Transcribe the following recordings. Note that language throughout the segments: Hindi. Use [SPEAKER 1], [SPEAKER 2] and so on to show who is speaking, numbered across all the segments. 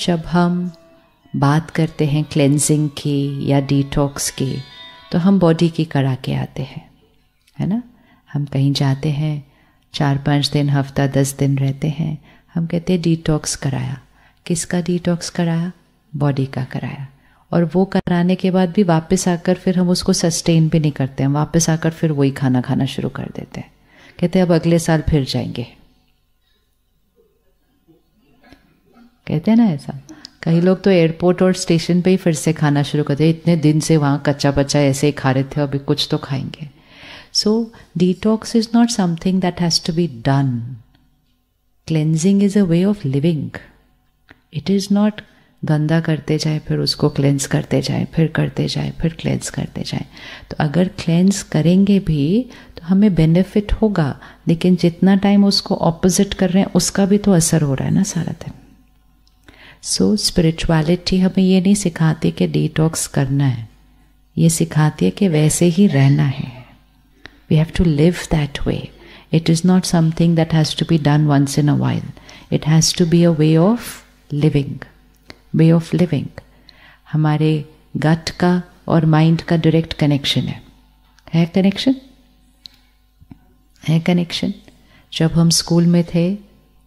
[SPEAKER 1] जब हम बात करते हैं क्लेंजिंग की या डिटॉक्स की तो हम बॉडी की करा के आते हैं है ना हम कहीं जाते हैं चार पाँच दिन हफ्ता दस दिन रहते हैं हम कहते हैं डिटॉक्स कराया किसका डिटॉक्स कराया बॉडी का कराया और वो कराने के बाद भी वापस आकर फिर हम उसको सस्टेन भी नहीं करते हैं वापस आकर फिर वही खाना खाना शुरू कर देते हैं कहते हैं अब अगले साल फिर जाएंगे कहते हैं ना ऐसा कई लोग तो एयरपोर्ट और स्टेशन पे ही फिर से खाना शुरू करते हैं इतने दिन से वहाँ कच्चा बच्चा ऐसे ही खा रहे थे अभी कुछ तो खाएंगे so detox is not something that has to be done cleansing is a way of living it is not गंदा करते जाए फिर उसको क्लेंस करते जाए फिर करते जाए फिर क्लेंस करते जाए तो अगर क्लेंस करेंगे भी तो हमें बेनिफिट होगा लेकिन जितना टाइम उसको ऑपोजिट कर रहे हैं उसका भी तो असर हो रहा है ना सारा दिन सो so, स्पिरिचुअलिटी हमें ये नहीं सिखाती कि डिटॉक्स करना है ये सिखाती है कि वैसे ही रहना है we have to live that way it is not something that has to be done once in a while it has to be a way of living way of living हमारे गट का और माइंड का डायरेक्ट कनेक्शन है है कनेक्शन है कनेक्शन जब हम स्कूल में थे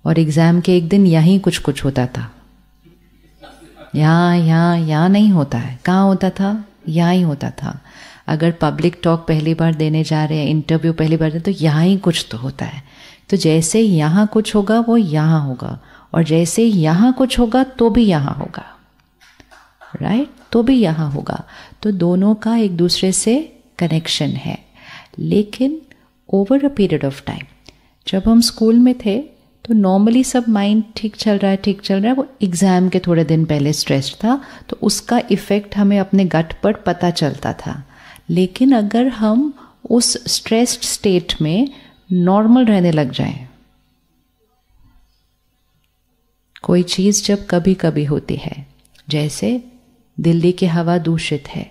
[SPEAKER 1] और एग्ज़ाम के एक दिन यहीं कुछ कुछ होता था यहाँ यहाँ यहाँ नहीं होता है कहाँ होता था यहाँ ही होता था अगर पब्लिक टॉक पहली बार देने जा रहे हैं इंटरव्यू पहली बार दे तो यहाँ ही कुछ तो होता है तो जैसे यहाँ कुछ होगा वो यहाँ होगा और जैसे यहाँ कुछ होगा तो भी यहाँ होगा राइट right? तो भी यहाँ होगा तो दोनों का एक दूसरे से कनेक्शन है लेकिन over a period of time जब हम स्कूल में थे तो नॉर्मली सब माइंड ठीक चल रहा है ठीक चल रहा है वो एग्ज़ाम के थोड़े दिन पहले स्ट्रेस था तो उसका इफ़ेक्ट हमें अपने गट पर पता चलता था लेकिन अगर हम उस स्ट्रेस्ड स्टेट में नॉर्मल रहने लग जाएं कोई चीज़ जब कभी कभी होती है जैसे दिल्ली की हवा दूषित है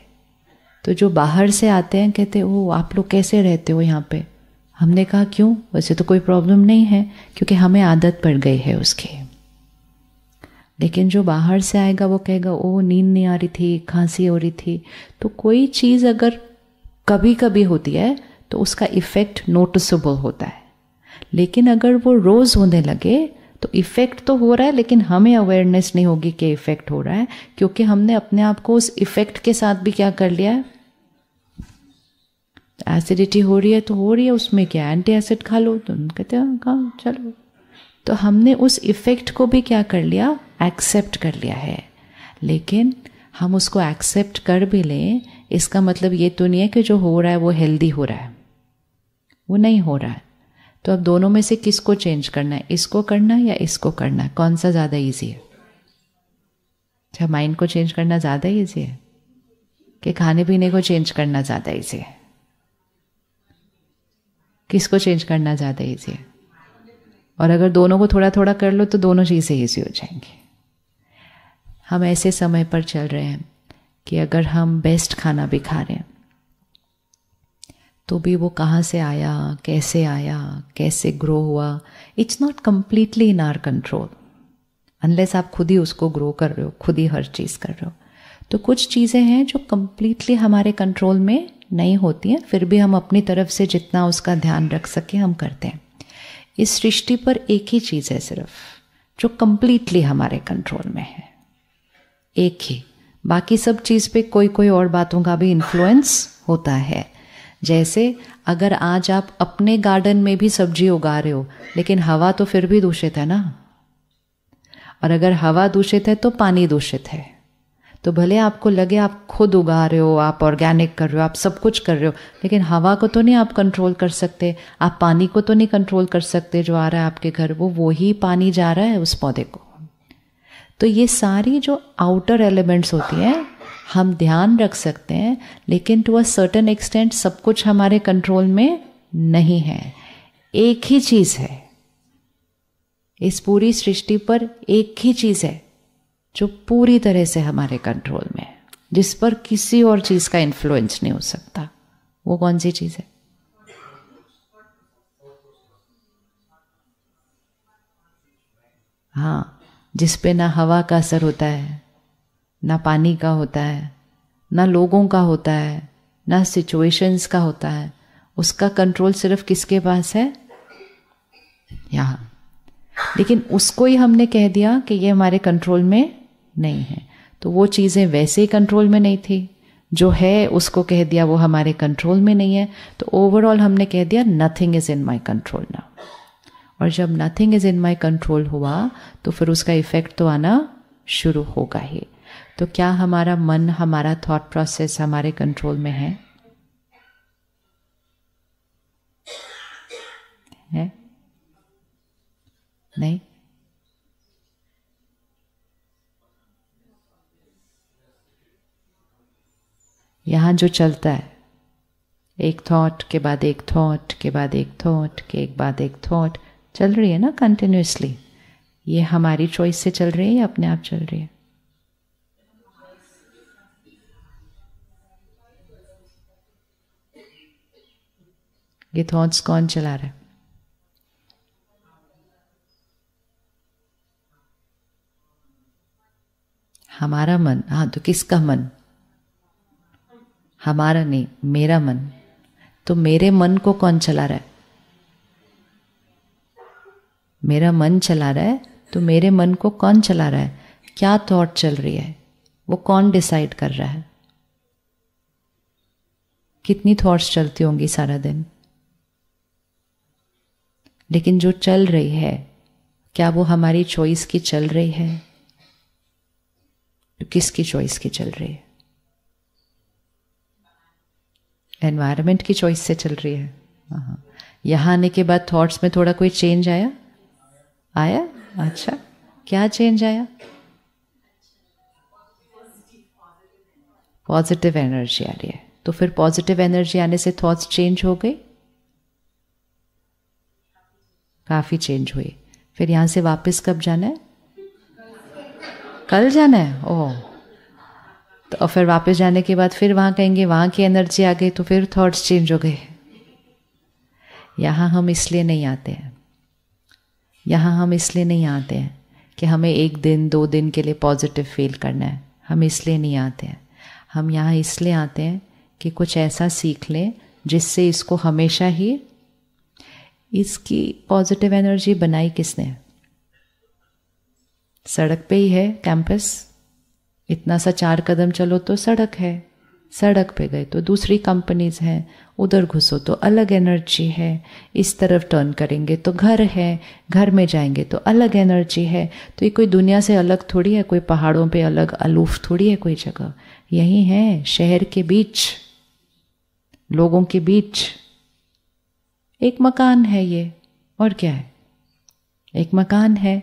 [SPEAKER 1] तो जो बाहर से आते हैं कहते वो आप लोग कैसे रहते हो यहाँ पे हमने कहा क्यों वैसे तो कोई प्रॉब्लम नहीं है क्योंकि हमें आदत पड़ गई है उसकी लेकिन जो बाहर से आएगा वो कहेगा ओ नींद नहीं आ रही थी खांसी हो रही थी तो कोई चीज़ अगर कभी कभी होती है तो उसका इफ़ेक्ट नोटिसबल होता है लेकिन अगर वो रोज़ होने लगे तो इफ़ेक्ट तो हो रहा है लेकिन हमें अवेयरनेस नहीं होगी कि इफ़ेक्ट हो रहा है क्योंकि हमने अपने आप को उस इफ़ेक्ट के साथ भी क्या कर लिया है एसिडिटी हो रही है तो हो रही है उसमें क्या एंटी एसिड खा लो तो कहते हैं कहा चलो तो हमने उस इफ़ेक्ट को भी क्या कर लिया एक्सेप्ट कर लिया है लेकिन हम उसको एक्सेप्ट कर भी लें इसका मतलब ये तो नहीं है कि जो हो रहा है वो हेल्दी हो रहा है वो नहीं हो रहा है तो अब दोनों में से किसको चेंज करना है इसको करना है या इसको करना है कौन सा ज़्यादा ईजी है अच्छा माइंड को चेंज करना ज़्यादा ईजी है कि खाने पीने को चेंज करना ज़्यादा ईजी है किसको चेंज करना ज़्यादा ईजी है और अगर दोनों को थोड़ा थोड़ा कर लो तो दोनों चीज़ें ईजी हो जाएंगी हम ऐसे समय पर चल रहे हैं कि अगर हम बेस्ट खाना भी खा रहे हैं तो भी वो कहाँ से आया कैसे आया कैसे ग्रो हुआ it's not completely in our control unless आप खुद ही उसको ग्रो कर रहे हो खुद ही हर चीज़ कर रहे हो तो कुछ चीज़ें हैं जो कम्प्लीटली हमारे कंट्रोल में नहीं होती हैं फिर भी हम अपनी तरफ से जितना उसका ध्यान रख सके हम करते हैं इस सृष्टि पर एक ही चीज़ है सिर्फ जो कम्प्लीटली हमारे कंट्रोल में है एक ही बाकी सब चीज़ पे कोई कोई और बातों का भी इन्फ्लुएंस होता है जैसे अगर आज आप अपने गार्डन में भी सब्जी उगा रहे हो लेकिन हवा तो फिर भी दूषित है ना और अगर हवा दूषित है तो पानी दूषित है तो भले आपको लगे आप खुद उगा रहे हो आप ऑर्गेनिक कर रहे हो आप सब कुछ कर रहे हो लेकिन हवा को तो नहीं आप कंट्रोल कर सकते आप पानी को तो नहीं कंट्रोल कर सकते जो आ रहा है आपके घर वो वही पानी जा रहा है उस पौधे को तो ये सारी जो आउटर एलिमेंट्स होती हैं हम ध्यान रख सकते हैं लेकिन टू अ सर्टन एक्सटेंट सब कुछ हमारे कंट्रोल में नहीं है एक ही चीज़ है इस पूरी सृष्टि पर एक ही चीज़ है जो पूरी तरह से हमारे कंट्रोल में है जिस पर किसी और चीज का इन्फ्लुएंस नहीं हो सकता वो कौन सी चीज है हाँ जिस पे ना हवा का असर होता है ना पानी का होता है ना लोगों का होता है ना सिचुएशंस का होता है उसका कंट्रोल सिर्फ किसके पास है यहाँ लेकिन उसको ही हमने कह दिया कि ये हमारे कंट्रोल में नहीं है तो वो चीज़ें वैसे ही कंट्रोल में नहीं थी जो है उसको कह दिया वो हमारे कंट्रोल में नहीं है तो ओवरऑल हमने कह दिया nothing is in my control ना और जब nothing is in my control हुआ तो फिर उसका इफ़ेक्ट तो आना शुरू होगा ही तो क्या हमारा मन हमारा थॉट प्रोसेस हमारे कंट्रोल में है है नहीं यहाँ जो चलता है एक थॉट के बाद एक थॉट के बाद एक थॉट के एक बाद एक थॉट चल रही है ना कंटिन्यूसली ये हमारी चॉइस से चल रही है या अपने आप चल रही है ये थॉट्स कौन चला रहा है हमारा मन हाँ तो किसका मन हमारा नहीं मेरा मन तो मेरे मन को कौन चला रहा है मेरा मन चला रहा है तो मेरे मन को कौन चला रहा है क्या थॉट चल रही है वो कौन डिसाइड कर रहा है कितनी थॉट्स चलती होंगी सारा दिन लेकिन जो चल रही है क्या वो हमारी चॉइस की चल रही है तो किसकी चॉइस की चल रही है एनवायरमेंट की चॉइस से चल रही है हाँ यहाँ आने के बाद थॉट्स में थोड़ा कोई चेंज आया आया अच्छा क्या चेंज आया पॉजिटिव एनर्जी आ रही है तो फिर पॉजिटिव एनर्जी आने से थॉट्स चेंज हो गए काफ़ी चेंज हुए फिर यहां से वापस कब जाना है कल जाना है ओह तो और फिर वापस जाने के बाद फिर वहाँ कहेंगे वहाँ की एनर्जी आ गई तो फिर थॉट्स चेंज हो गए यहाँ हम इसलिए नहीं आते हैं यहाँ हम इसलिए नहीं आते हैं कि हमें एक दिन दो दिन के लिए पॉजिटिव फील करना है हम इसलिए नहीं आते हैं हम यहाँ इसलिए आते हैं कि कुछ ऐसा सीख लें जिससे इसको हमेशा ही इसकी पॉजिटिव एनर्जी बनाई किसने सड़क पे ही है कैंपस इतना सा चार कदम चलो तो सड़क है सड़क पे गए तो दूसरी कंपनीज हैं उधर घुसो तो अलग एनर्जी है इस तरफ टर्न करेंगे तो घर है घर में जाएंगे तो अलग एनर्जी है तो ये कोई दुनिया से अलग थोड़ी है कोई पहाड़ों पे अलग अलूफ थोड़ी है कोई जगह यही है शहर के बीच लोगों के बीच एक मकान है ये और क्या है एक मकान है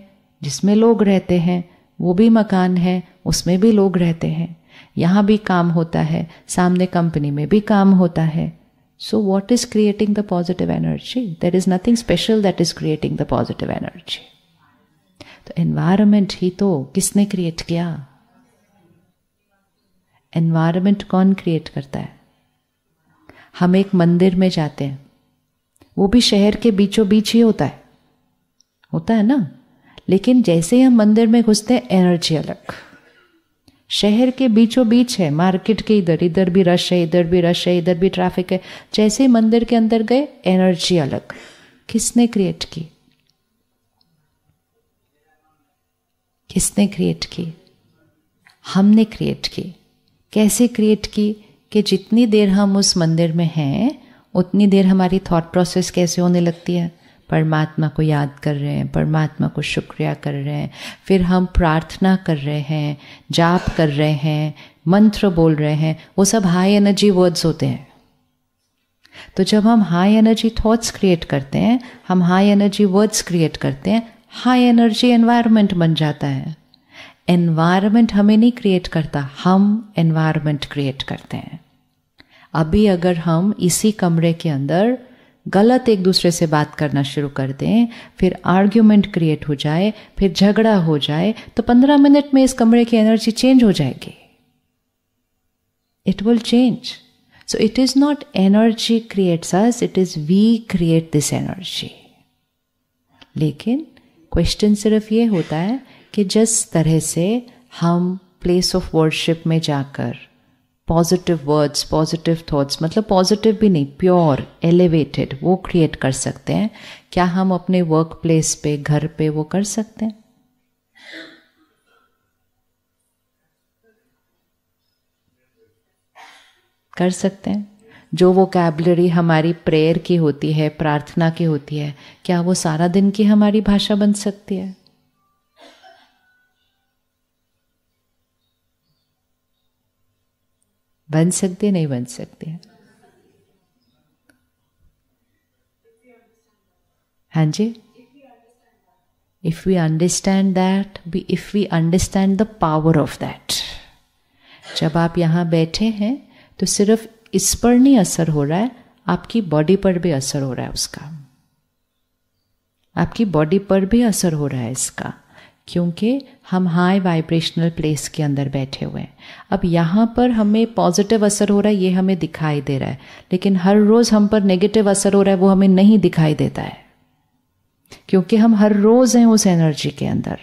[SPEAKER 1] जिसमें लोग रहते हैं वो भी मकान है उसमें भी लोग रहते हैं यहाँ भी काम होता है सामने कंपनी में भी काम होता है so what is creating the positive energy there is nothing special that is creating the positive energy तो एनवायरमेंट ही तो किसने क्रिएट किया एनवायरमेंट कौन क्रिएट करता है हम एक मंदिर में जाते हैं वो भी शहर के बीचों बीच ही होता है होता है ना लेकिन जैसे हम मंदिर में घुसते हैं एनर्जी अलग शहर के बीचों बीच है मार्केट के इधर इधर भी रश है इधर भी रश है इधर भी ट्रैफिक है जैसे ही मंदिर के अंदर गए एनर्जी अलग किसने क्रिएट की किसने क्रिएट की हमने क्रिएट की कैसे क्रिएट की कि जितनी देर हम उस मंदिर में हैं उतनी देर हमारी थॉट प्रोसेस कैसे होने लगती है परमात्मा को याद कर रहे हैं परमात्मा को शुक्रिया कर रहे हैं फिर हम प्रार्थना कर रहे हैं जाप कर रहे हैं मंत्र बोल रहे हैं वो सब हाई एनर्जी वर्ड्स होते हैं तो जब हम हाई एनर्जी थॉट्स क्रिएट करते हैं हम हाई एनर्जी वर्ड्स क्रिएट करते हैं हाई एनर्जी एनवायरनमेंट बन जाता है एनवायरनमेंट हमें नहीं क्रिएट करता हम एनवायरनमेंट क्रिएट करते हैं अभी अगर हम इसी कमरे के अंदर गलत एक दूसरे से बात करना शुरू कर दें फिर आर्ग्यूमेंट क्रिएट हो जाए फिर झगड़ा हो जाए तो पंद्रह मिनट में इस कमरे की एनर्जी चेंज हो जाएगी it will change so it is not energy create us it is we create this energy लेकिन क्वेश्चन सिर्फ ये होता है कि जिस तरह से हम प्लेस ऑफ वर्शिप में जाकर पॉजिटिव वर्ड्स पॉजिटिव थॉट्स मतलब पॉजिटिव भी नहीं प्योर एलिवेटेड वो क्रिएट कर सकते हैं क्या हम अपने वर्क प्लेस पे घर पे वो कर सकते हैं कर सकते हैं जो वो कैबलरी हमारी प्रेयर की होती है प्रार्थना की होती है क्या वो सारा दिन की हमारी भाषा बन सकती है बन सकते नहीं बन सकते हाँ जी if we understand that be if we understand the power of that जब आप यहां बैठे हैं तो सिर्फ इस पर नहीं असर हो रहा है आपकी बॉडी पर भी असर हो रहा है उसका आपकी बॉडी पर भी असर हो रहा है इसका क्योंकि हम हाई वाइब्रेशनल प्लेस के अंदर बैठे हुए हैं अब यहाँ पर हमें पॉजिटिव असर हो रहा है ये हमें दिखाई दे रहा है लेकिन हर रोज़ हम पर नेगेटिव असर हो रहा है वो हमें नहीं दिखाई देता है क्योंकि हम हर रोज़ हैं उस एनर्जी के अंदर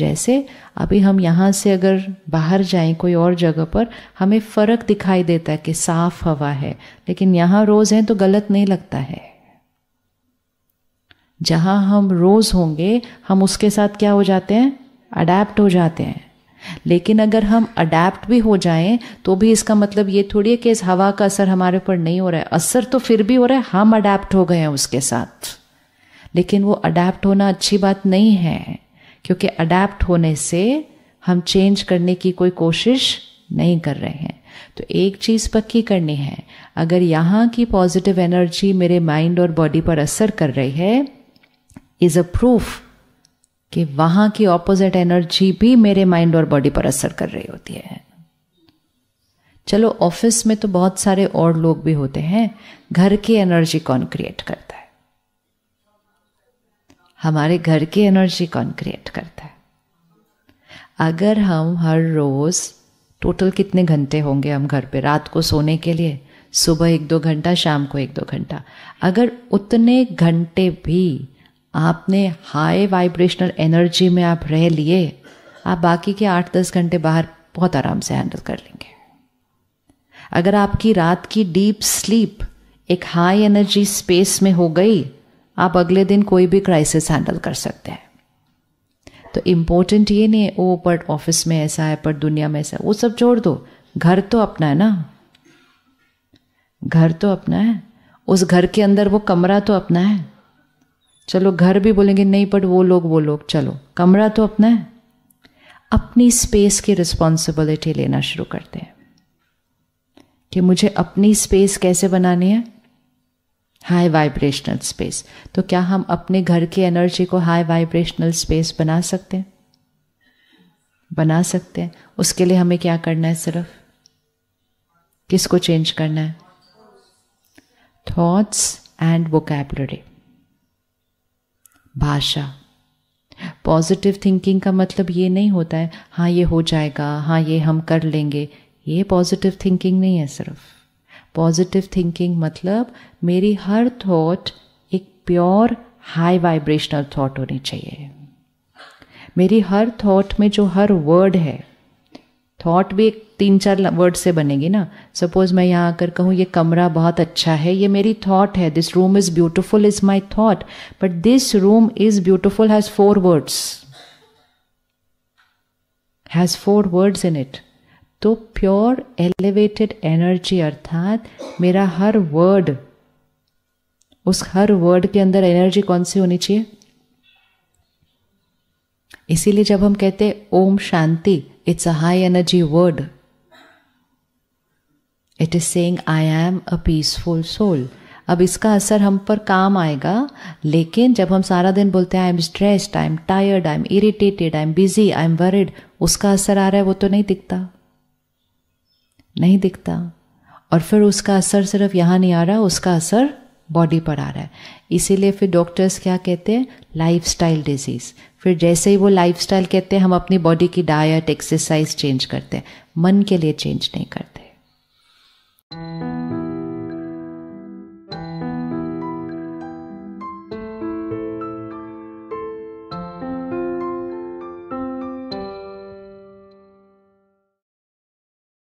[SPEAKER 1] जैसे अभी हम यहाँ से अगर बाहर जाएं कोई और जगह पर हमें फ़र्क दिखाई देता है कि साफ़ हवा है लेकिन यहाँ रोज़ हैं तो गलत नहीं लगता है जहाँ हम रोज़ होंगे हम उसके साथ क्या हो जाते हैं अडेप्ट हो जाते हैं लेकिन अगर हम अडेप्ट भी हो जाएं तो भी इसका मतलब ये थोड़ी है कि इस हवा का असर हमारे ऊपर नहीं हो रहा है असर तो फिर भी हो रहा है हम अडेप्ट हो गए हैं उसके साथ लेकिन वो अडेप्ट होना अच्छी बात नहीं है क्योंकि अडेप्ट होने से हम चेंज करने की कोई कोशिश नहीं कर रहे हैं तो एक चीज़ पक्की करनी है अगर यहाँ की पॉजिटिव एनर्जी मेरे माइंड और बॉडी पर असर कर रही है इज अ प्रूफ कि वहां की ऑपोजिट एनर्जी भी मेरे माइंड और बॉडी पर असर कर रही होती है चलो ऑफिस में तो बहुत सारे और लोग भी होते हैं घर की एनर्जी कौन क्रिएट करता है हमारे घर की एनर्जी कौन क्रिएट करता है अगर हम हर रोज टोटल कितने घंटे होंगे हम घर पे रात को सोने के लिए सुबह एक दो घंटा शाम को एक दो घंटा अगर उतने घंटे भी आपने हाई वाइब्रेशनल एनर्जी में आप रह लिए आप बाकी के आठ दस घंटे बाहर बहुत आराम से हैंडल कर लेंगे अगर आपकी रात की डीप स्लीप एक हाई एनर्जी स्पेस में हो गई आप अगले दिन कोई भी क्राइसिस हैंडल कर सकते हैं तो इम्पोर्टेंट ये नहीं ओ पर ऑफिस में ऐसा है पर दुनिया में ऐसा वो सब छोड़ दो घर तो अपना है ना घर तो अपना है उस घर के अंदर वो कमरा तो अपना है चलो घर भी बोलेंगे नहीं बट वो लोग वो लोग चलो कमरा तो अपना है अपनी स्पेस की रिस्पॉन्सिबिलिटी लेना शुरू करते हैं कि मुझे अपनी स्पेस कैसे बनानी है हाई वाइब्रेशनल स्पेस तो क्या हम अपने घर की एनर्जी को हाई वाइब्रेशनल स्पेस बना सकते हैं बना सकते हैं उसके लिए हमें क्या करना है सिर्फ किसको चेंज करना है थॉट्स एंड वोकेबलरी भाषा पॉजिटिव थिंकिंग का मतलब ये नहीं होता है हाँ ये हो जाएगा हाँ ये हम कर लेंगे ये पॉजिटिव थिंकिंग नहीं है सिर्फ पॉजिटिव थिंकिंग मतलब मेरी हर थॉट एक प्योर हाई वाइब्रेशनल थॉट होनी चाहिए मेरी हर थॉट में जो हर वर्ड है थॉट भी एक तीन चार वर्ड से बनेगी ना सपोज मैं यहाँ आकर कहूँ ये कमरा बहुत अच्छा है ये मेरी थॉट है this room is beautiful is my thought but this room is beautiful has four words has four words in it तो प्योर एलिवेटेड एनर्जी अर्थात मेरा हर वर्ड उस हर वर्ड के अंदर एनर्जी कौन सी होनी चाहिए इसीलिए जब हम कहते हैं Om Shanti it's a high energy word it is saying I am a peaceful soul अब इसका असर हम पर काम आएगा लेकिन जब हम सारा दिन बोलते हैं I am stressed I am tired I am irritated I am busy I am worried उसका असर आ रहा है वो तो नहीं दिखता नहीं दिखता और फिर उसका असर सिर्फ यहाँ नहीं आ रहा उसका असर बॉडी पर आ रहा है इसीलिए फिर डॉक्टर्स क्या कहते हैं लाइफ डिजीज़ फिर जैसे ही वो लाइफ कहते हैं हम अपनी बॉडी की डाइट एक्सरसाइज चेंज करते हैं मन के लिए चेंज नहीं करते Mm-hmm.